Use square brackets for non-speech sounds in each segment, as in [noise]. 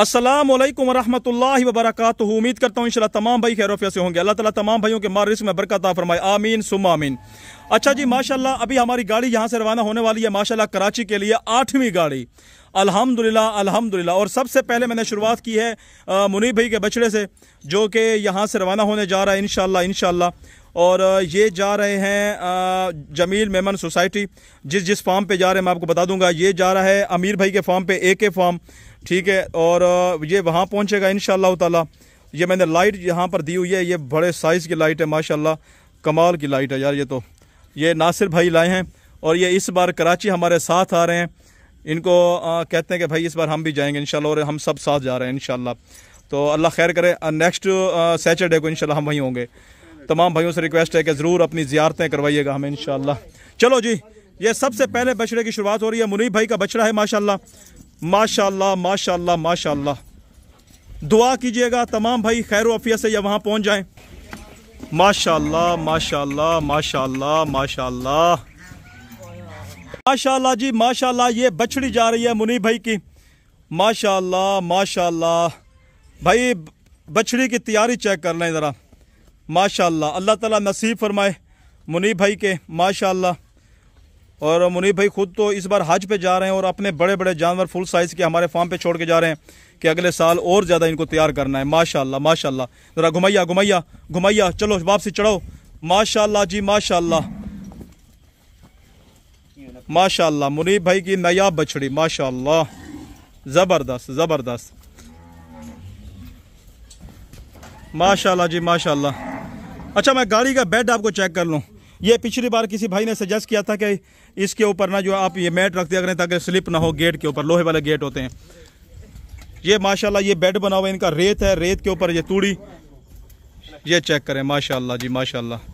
असलम वरहमल वबरक उम्मीद करता हूँ इंशाल्लाह तमाम भाई खैरोफिया से होंगे अल्लाह ताला तमाम भाइयों के मारिस में बरकता फरमाए आमीन सुम आमीन अच्छा जी माशाल्लाह अभी हमारी गाड़ी यहाँ से रवाना होने वाली है माशाल्लाह कराची के लिए आठवीं गाड़ी अल्हम्दुलिल्लाह अल्हम्दुलिल्लाह और सबसे पहले मैंने शुरुआत की है मुनीब भाई के बछड़े से जो कि यहाँ से रवाना होने जा रहा है इन शाला और ये जा रहे हैं जमील मेमन सोसाइटी जिस जिस फार्म पे जा रहे हैं मैं आपको बता दूंगा ये जा रहा है अमीर भाई के फार्म पे ए के फार्म ठीक है और ये वहाँ पहुँचेगा इन ताला ये मैंने लाइट यहाँ पर दी हुई है ये बड़े साइज़ की लाइट है माशा कमाल की लाइट है यार ये तो ये नासिर भाई लाए हैं और ये इस बार कराची हमारे साथ आ रहे हैं इनको आ, कहते हैं कि भाई इस बार हम भी जाएंगे इन और हम सब साथ जा रहे हैं इन तो अल्लाह खैर करे नेक्स्ट सैटरडे को इनशाला हम वहीं होंगे तमाम भाइयों से रिक्वेस्ट है कि ज़रूर अपनी ज़ियारतें करवाइएगा हमें इन चलो जी ये सबसे पहले बछड़े की शुरुआत हो रही है मुनीब भाई का बछड़ा है माशाल्लाह माशाल्लाह माशाल्लाह माशाल्लाह दुआ कीजिएगा तमाम भाई खैर अफिया से या वहाँ पहुँच जाए माशाल्लाह माशाल्लाह माशाल्लाह माशाल्लाह माशाल्लाह जी माशाल्लाह ये बछड़ी जा रही है मुनीब भाई की माशाल्लाह माशाल्लाह भाई बछड़ी की तैयारी चेक कर लें ज़रा माशा अल्लाह ताला नसीब फरमाए मुनीब भाई के माशाल्लाह और मुनीब भाई ख़ुद तो इस बार हज पे जा रहे हैं और अपने बड़े बड़े जानवर फुल साइज़ के हमारे फार्म पे छोड़ के जा रहे हैं कि अगले साल और ज़्यादा इनको तैयार करना है माशा माशा ज़रा घुमाइया घुमाइया घुमाइया चलो वापसी चढ़ाओ माशा जी माशा माशा मुनीब भाई की नायाब बछड़ी माशा ज़बरदस्त ज़बरदस्त माशाल्लाह जी माशाल्लाह अच्छा मैं गाड़ी का बेड आपको चेक कर लूँ ये पिछली बार किसी भाई ने सजेस्ट किया था कि इसके ऊपर ना जो आप ये मैट रख दिया करें ताकि स्लिप ना हो गेट के ऊपर लोहे वाले गेट होते हैं ये माशाल्लाह ये बेड बना हुआ है इनका रेत है रेत के ऊपर ये तूड़ी ये चेक करें माशाल्लाह जी माशाल्लाह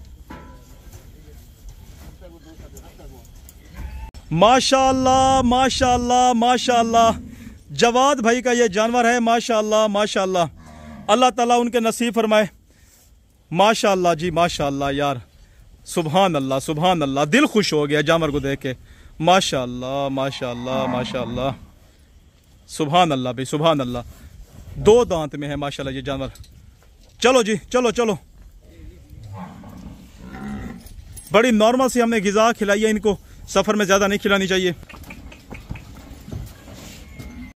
माशाल्लाह माशाल्लाह माशाल्लाह जवाद भाई का ये जानवर है माशाल्लाह माशाल्लाह अल्लाह ताला उनके नसीब फरमाए माशा जी माशा यार सुबहान अल्लाह सुबहान अल्लाह दिल खुश हो गया जामर को देख के माशा माशा माशा सुबहान अल्लाह भाई सुबहान अल्लाह दो दांत में है माशाल्लाह ये जानवर चलो जी चलो चलो बड़ी नॉर्मल सी हमने गिजा खिलाई है इनको सफ़र में ज़्यादा नहीं खिलानी चाहिए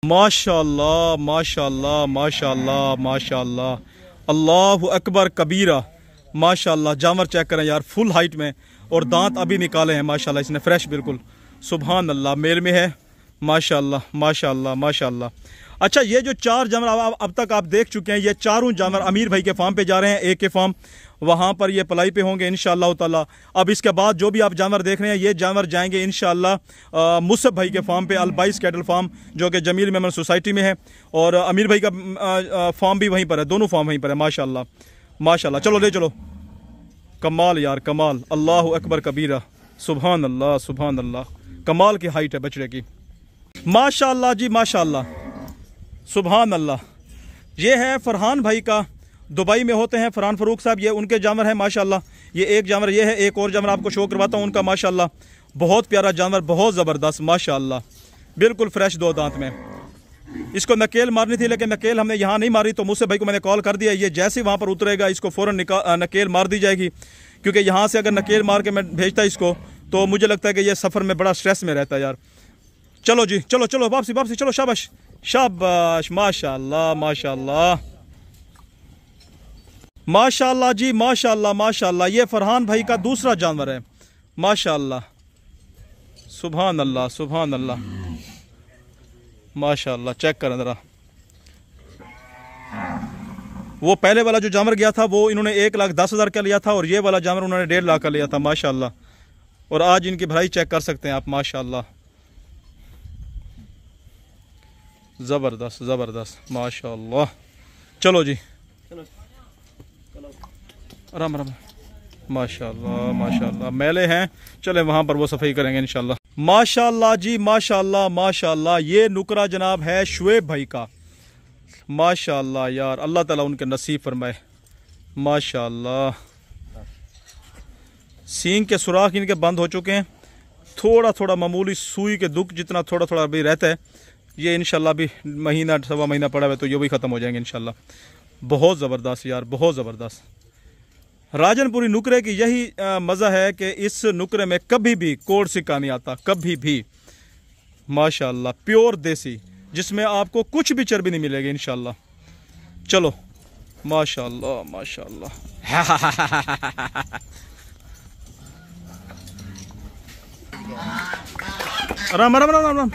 माशाल्लाह माशाल्लाह माशाल्लाह माशाल्लाह अल्लाह अकबर कबीरा माशाल्लाह जानवर चेक करें यार फुल हाइट में और दांत अभी निकाले हैं माशाल्लाह इसने फ्रेश बिल्कुल सुबहान अल्लाह मेल में है माशाल्लाह माशाल्लाह माशाल्लाह अच्छा ये जो चार जानवर अब अब तक आप देख चुके हैं ये चारों जानवर अमीर भाई के फार्म पे जा रहे हैं एक के फार्म वहाँ पर ये पलाई पे होंगे इन ताला अब इसके बाद जो भी आप जानवर देख रहे हैं ये जानवर जाएंगे इन मुसफ़ भाई के फार्म पे अलबाइस कैटल फार्म जो कि जमील मेमर सोसाइटी में है और अमीर भाई का फार्म भी वहीं पर है दोनों फार्म वहीं पर है माशा माशा चलो ले चलो कमाल यार कमाल अल्लाह अकबर कबीरा सुबहान अल्लाह सुबहान अल्लाह कमाल की हाइट है बचड़े की माशा जी माशा सुबहान अल्लाह ये है फरहान भाई का दुबई में होते हैं फरहान फरूक साहब ये उनके जानवर हैं माशाल्लाह ये एक जानवर ये है एक और जानवर आपको शो करवाता हूँ उनका माशाल्लाह बहुत प्यारा जानवर बहुत ज़बरदस्त माशाल्लाह बिल्कुल फ्रेश दो दांत में इसको नकेल मारनी थी लेकिन नकेल हमने यहाँ नहीं मारी तो मुझसे भाई को मैंने कॉल कर दिया ये जैसे ही वहाँ पर उतरेगा इसको फ़ौर नकेल मार दी जाएगी क्योंकि यहाँ से अगर नकेल मार के मैं भेजता इसको तो मुझे लगता है कि यह सफ़र में बड़ा स्ट्रेस में रहता है यार चलो जी चलो चलो वापसी वापसी चलो शाबाश शाबाश माशाल्लाह माशाल्लाह माशाल्लाह जी माशाल्लाह माशाल्लाह ये फरहान भाई का दूसरा जानवर है माशाल्लाह सुबहान अल्लाह सुबहान अल्लाह माशाल्लाह चेक करें ज़रा वो पहले वाला जो जानवर गया था वो इन्होंने एक लाख दस हज़ार का लिया था और ये वाला जानवर उन्होंने डेढ़ लाख का लिया था माशाल्लाह और आज इनकी भराई चेक कर सकते हैं आप माशाल्लाह ज़बरदस्त ज़बरदस्त माशा चलो जी आराम आराम माशा माशा मेले हैं चले वहां पर वो सफाई करेंगे इनशाला माशा जी माशा माशा ये नुकरा जनाब है शुएब भाई का माशा यार अल्लाह ताला उनके नसीब फरमाए माशा सींग के सुराख इनके बंद हो चुके हैं थोड़ा थोड़ा मामूली सुई के दुख जितना थोड़ा थोड़ा अभी रहता है ये इन भी महीना सवा महीना पड़ा हुआ तो ये भी ख़त्म हो जाएंगे इन बहुत ज़बरदस्त यार बहुत ज़बरदस्त राजनपुरी नुकरे की यही मज़ा है कि इस नुकरे में कभी भी कोड सिक्का नहीं आता कभी भी माशाल्लाह प्योर देसी जिसमें आपको कुछ भी चर्बी नहीं मिलेगी इन चलो माशाल्लाह माशाल्लाह [laughs] राम राम राम राम राम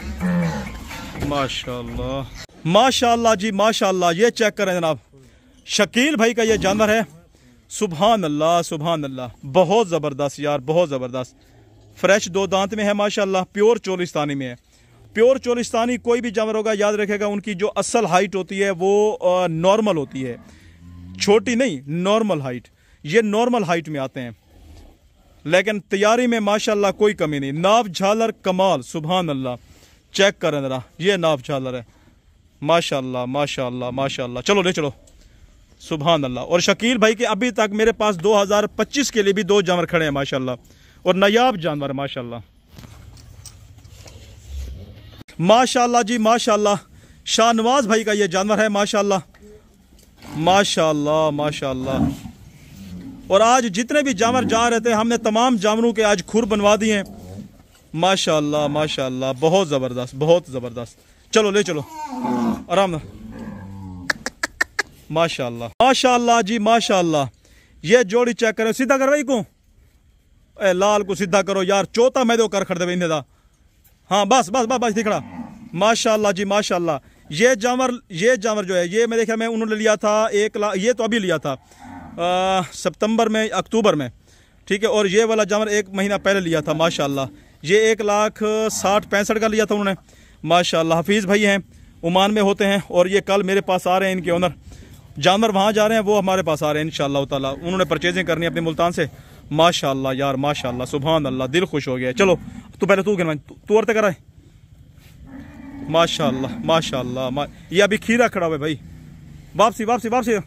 माशाल्लाह माशाल्लाह जी माशाल्लाह ये चेक करें जनाब शकील भाई का ये जानवर है सुबहान अल्लाह सुबहान अल्लाह बहुत ज़बरदस्त यार बहुत ज़बरदस्त फ्रेश दो दांत में है माशाल्लाह प्योर चोलिस्तानी में है प्योर चोलिस्तानी कोई भी जानवर होगा याद रखेगा उनकी जो असल हाइट होती है वो नॉर्मल होती है छोटी नहीं नॉर्मल हाइट ये नॉर्मल हाइट में आते हैं लेकिन तैयारी में माशाल्लाह कोई कमी नहीं नाव झालर कमाल सुबहान अल्लाह चेक करें ज़रा ये नाप झालर है माशाल्लाह माशाल्लाह माशाल्लाह चलो ले चलो सुबह अल्लाह और शकील भाई के अभी तक मेरे पास 2025 के लिए भी दो जानवर खड़े हैं माशाल्लाह और नायाब जानवर माशाल्लाह माशाल्लाह जी माशाल्लाह शाहनवाज भाई का ये जानवर है माशाल्लाह माशाल्लाह माशाल्लाह और आज जितने भी जानवर जा रहे थे हमने तमाम जानवरों के आज खुर बनवा दिए हैं माशाल्लाह माशाल्लाह बहुत ज़बरदस्त बहुत ज़बरदस्त चलो ले चलो आराम माशाल्लाह माशाल्लाह जी माशाल्लाह ये जोड़ी चेक करो सीधा करवाई को ए लाल को सीधा करो यार चौथा मैं दो कर खड़ दे इन्हें हाँ बस बस बस बस दिखड़ा माशाल्लाह जी माशाल्लाह ये जानवर ये जानवर जो है ये मैं देखा मैं उन्होंने लिया था एक लाख ये तो अभी लिया था सितंबर में अक्टूबर में ठीक है और ये वाला जानवर एक महीना पहले लिया था माशाल्लाह ये एक लाख साठ पैंसठ का लिया था उन्होंने माशाल्लाह हफीज़ भाई हैं ओमान में होते हैं और ये कल मेरे पास आ रहे हैं इनके ओनर जानवर वहाँ जा रहे हैं वो हमारे पास आ रहे हैं इन ताला उन्होंने परचेजिंग करनी अपने मुल्तान से माशाल्लाह यार माशाल्लाह सुबहान अल्लाह दिल खुश हो गया चलो तो पहले तू गिनवा तू और कराए माशा माशा ये अभी खीरा खड़ा हुआ है भाई वापसी वापसी वापसी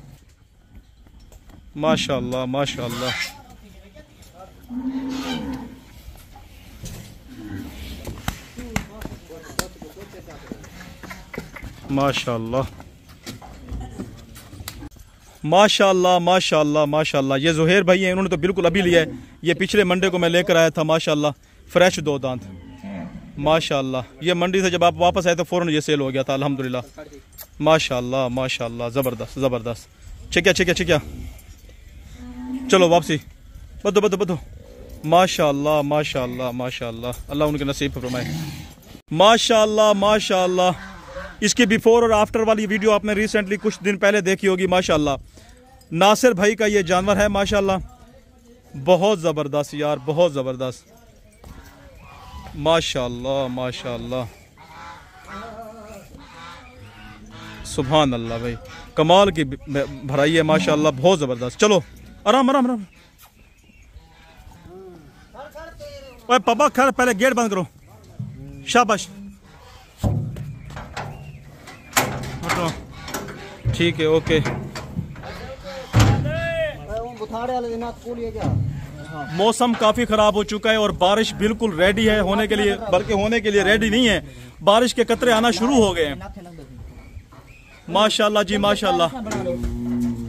माशा माशा माशाल्लाह माशाल्लाह माशाल्लाह माशाल्लाह ये जोहेर भाई हैं इन्होंने तो बिल्कुल अभी लिया है ये पिछले मंडे को मैं लेकर आया था माशाल्लाह फ्रेश दो दांत माशाल्लाह ये मंडी से जब आप वापस आए तो फ़ौरन ये सेल हो गया था अल्हम्दुलिल्लाह माशाल्लाह माशाल्लाह ज़बरदस्त ज़बरदस्त छिक्या छिक्या छिक्या चलो वापसी बदो बदो बदो माशाल्लाह माशाल्लाह माशाल्लाह अल्लाह उनके नसीब फरमाए माशाल्लाह माशाल्लाह इसकी बिफोर और आफ्टर वाली वीडियो आपने रिसेंटली कुछ दिन पहले देखी होगी माशाल्लाह नासिर भाई का ये जानवर है माशाल्लाह बहुत ज़बरदस्त यार बहुत ज़बरदस्त माशाल्लाह माशाल्लाह सुबह अल्लाह भाई कमाल की भराई है माशाल्लाह बहुत ज़बरदस्त चलो आराम आराम आराम पापा खैर पहले गेट बंद करो शाबाश ठीक है ओके मौसम काफी खराब हो चुका है और बारिश बिल्कुल रेडी है होने के लिए बल्कि होने के लिए रेडी नहीं है बारिश के कतरे आना शुरू हो गए हैं माशाल्लाह जी माशाल्लाह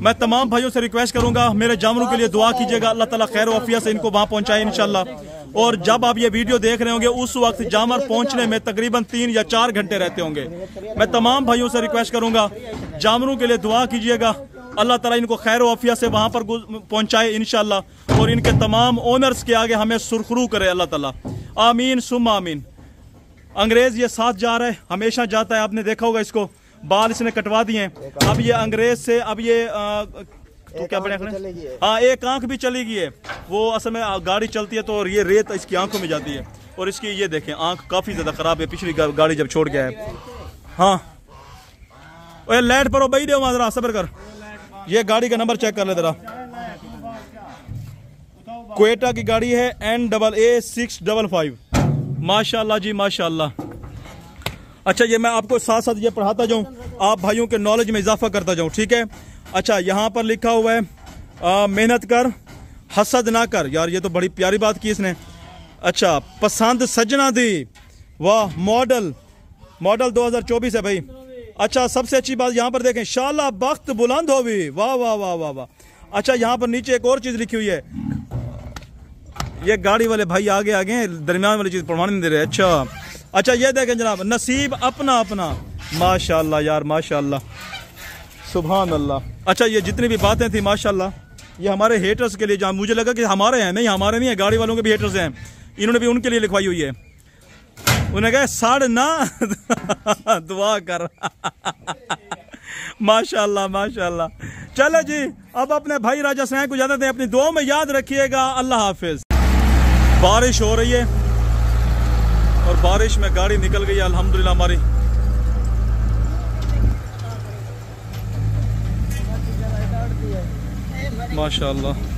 मैं तमाम भाइयों से रिक्वेस्ट करूंगा मेरे जामरू के लिए दुआ कीजिएगा अल्लाह ताला खैर वाफिया से इनको वहां पहुंचाए इंशाल्लाह और जब आप ये वीडियो देख रहे होंगे उस वक्त जामर पहुंचने में तकरीबन तीन या चार घंटे रहते होंगे मैं तमाम भाइयों से रिक्वेस्ट करूंगा जामरों के लिए दुआ कीजिएगा अल्लाह ताला इनको खैर वाफिया से वहाँ पर पहुँचाए इन और इनके तमाम ओनर्स के आगे हमें सुरखरू करे अल्लाह तला आमीन सुम आमीन अंग्रेज़ ये साथ जा रहा है हमेशा जाता है आपने देखा होगा इसको बाल इसने कटवा दिए अब ये अंग्रेज़ से अब ये आ, तू क्या बने हाँ एक आंख भी चली गई है वो असल में गाड़ी चलती है तो और ये रेत इसकी आंखों में जाती है और इसकी ये देखें आंख काफ़ी ज़्यादा ख़राब है पिछली गाड़ी जब छोड़ गया है हाँ ये लाइट पर बही दे जरा सबर कर ये गाड़ी का नंबर चेक कर ले जरा कोयटा की गाड़ी है N double A six double five माशाला जी माशाला अच्छा ये मैं आपको साथ साथ ये पढ़ाता जाऊँ आप भाइयों के नॉलेज में इजाफा करता जाऊँ ठीक है अच्छा यहाँ पर लिखा हुआ है मेहनत कर हसद ना कर यार ये तो बड़ी प्यारी बात की इसने अच्छा पसंद सजना दी वाह मॉडल मॉडल 2024 है भाई अच्छा सबसे अच्छी बात यहाँ पर देखें शाला बख्त बुलंद हो भी वाह वाह वाह वाह वाह अच्छा यहाँ पर नीचे एक और चीज़ लिखी हुई है ये गाड़ी वाले भाई आगे आगे दरमियान वाली चीज़ प्रमाण नहीं दे रहे अच्छा अच्छा ये देखें जनाब नसीब अपना अपना माशाल्लाह यार माशाल्लाह सुबहान अल्लाह अच्छा ये जितनी भी बातें थी माशाल्लाह ये हमारे हेटर्स के लिए जहाँ मुझे लगा कि हमारे हैं नहीं हमारे नहीं है गाड़ी वालों के भी हेटर्स हैं इन्होंने भी उनके लिए लिखवाई हुई है उन्हें कहा साढ़ ना [laughs] दुआ कर [laughs] माशाल्लाह माशाल्लाह चले जी अब अपने भाई राजा सिंह को ज्यादा दें अपनी दुआ में याद रखिएगा अल्लाह हाफिज बारिश हो रही है और बारिश में गाड़ी निकल गई है हमारी Maşallah.